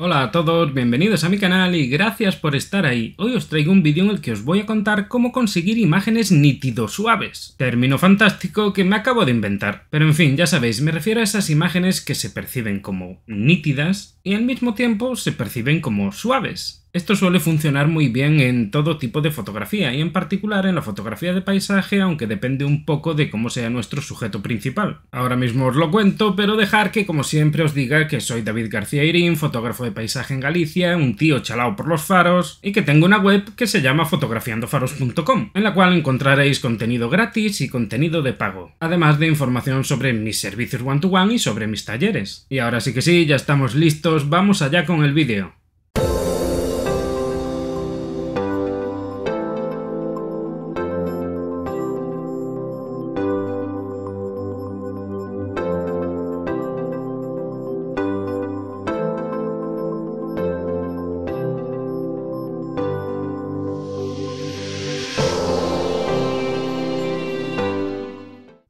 Hola a todos, bienvenidos a mi canal y gracias por estar ahí. Hoy os traigo un vídeo en el que os voy a contar cómo conseguir imágenes nítido suaves. Término fantástico que me acabo de inventar. Pero en fin, ya sabéis, me refiero a esas imágenes que se perciben como nítidas y al mismo tiempo se perciben como suaves. Esto suele funcionar muy bien en todo tipo de fotografía y en particular en la fotografía de paisaje, aunque depende un poco de cómo sea nuestro sujeto principal. Ahora mismo os lo cuento, pero dejar que como siempre os diga que soy David García Irín, fotógrafo de paisaje en Galicia, un tío chalao por los faros y que tengo una web que se llama fotografiandofaros.com, en la cual encontraréis contenido gratis y contenido de pago, además de información sobre mis servicios one to -one y sobre mis talleres. Y ahora sí que sí, ya estamos listos, vamos allá con el vídeo.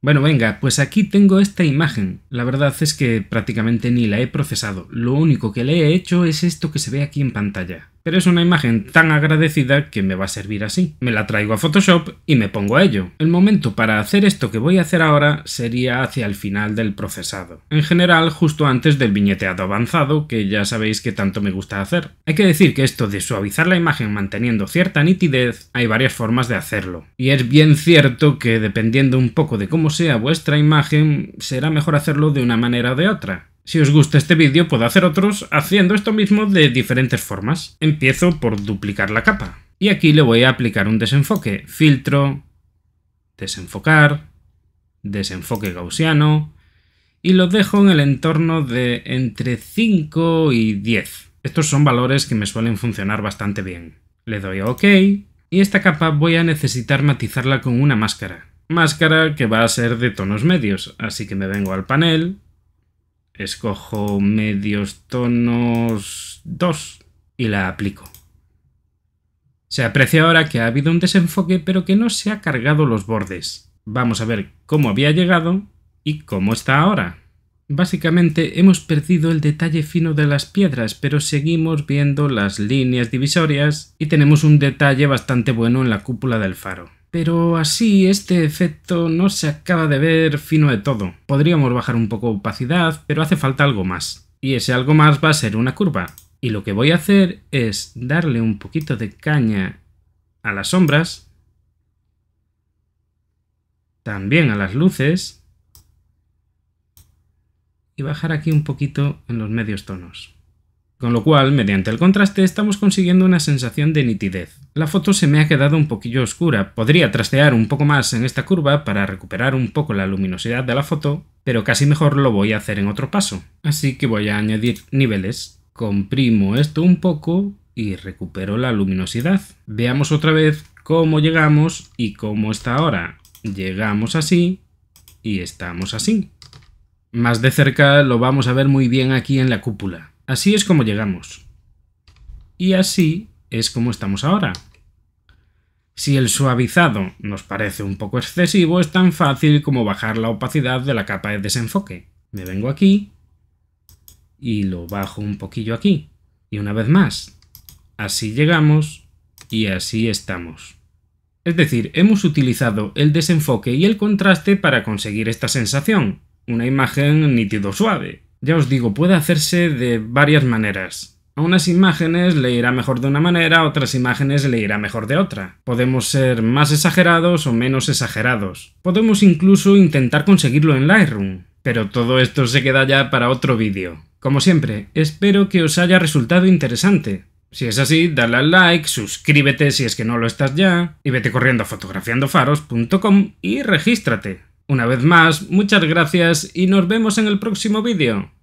Bueno, venga, pues aquí tengo esta imagen. La verdad es que prácticamente ni la he procesado. Lo único que le he hecho es esto que se ve aquí en pantalla pero es una imagen tan agradecida que me va a servir así. Me la traigo a Photoshop y me pongo a ello. El momento para hacer esto que voy a hacer ahora sería hacia el final del procesado. En general, justo antes del viñeteado avanzado, que ya sabéis que tanto me gusta hacer. Hay que decir que esto de suavizar la imagen manteniendo cierta nitidez, hay varias formas de hacerlo. Y es bien cierto que dependiendo un poco de cómo sea vuestra imagen, será mejor hacerlo de una manera o de otra. Si os gusta este vídeo puedo hacer otros haciendo esto mismo de diferentes formas. Empiezo por duplicar la capa. Y aquí le voy a aplicar un desenfoque. Filtro, desenfocar, desenfoque gaussiano y lo dejo en el entorno de entre 5 y 10. Estos son valores que me suelen funcionar bastante bien. Le doy a OK y esta capa voy a necesitar matizarla con una máscara. Máscara que va a ser de tonos medios, así que me vengo al panel, escojo medios tonos 2 y la aplico. Se aprecia ahora que ha habido un desenfoque pero que no se ha cargado los bordes. Vamos a ver cómo había llegado y cómo está ahora. Básicamente hemos perdido el detalle fino de las piedras, pero seguimos viendo las líneas divisorias y tenemos un detalle bastante bueno en la cúpula del faro. Pero así este efecto no se acaba de ver fino de todo. Podríamos bajar un poco opacidad, pero hace falta algo más. Y ese algo más va a ser una curva. Y lo que voy a hacer es darle un poquito de caña a las sombras, también a las luces, y bajar aquí un poquito en los medios tonos. Con lo cual, mediante el contraste, estamos consiguiendo una sensación de nitidez. La foto se me ha quedado un poquillo oscura, podría trastear un poco más en esta curva para recuperar un poco la luminosidad de la foto, pero casi mejor lo voy a hacer en otro paso. Así que voy a añadir niveles, comprimo esto un poco y recupero la luminosidad. Veamos otra vez cómo llegamos y cómo está ahora. Llegamos así y estamos así. Más de cerca lo vamos a ver muy bien aquí en la cúpula. Así es como llegamos. Y así es como estamos ahora. Si el suavizado nos parece un poco excesivo, es tan fácil como bajar la opacidad de la capa de desenfoque. Me vengo aquí y lo bajo un poquillo aquí. Y una vez más, así llegamos y así estamos. Es decir, hemos utilizado el desenfoque y el contraste para conseguir esta sensación, una imagen nítido suave. Ya os digo, puede hacerse de varias maneras. A unas imágenes le irá mejor de una manera, a otras imágenes le irá mejor de otra. Podemos ser más exagerados o menos exagerados. Podemos incluso intentar conseguirlo en Lightroom. Pero todo esto se queda ya para otro vídeo. Como siempre, espero que os haya resultado interesante. Si es así, dale al like, suscríbete si es que no lo estás ya, y vete corriendo a fotografiandofaros.com y regístrate. Una vez más, muchas gracias y nos vemos en el próximo vídeo.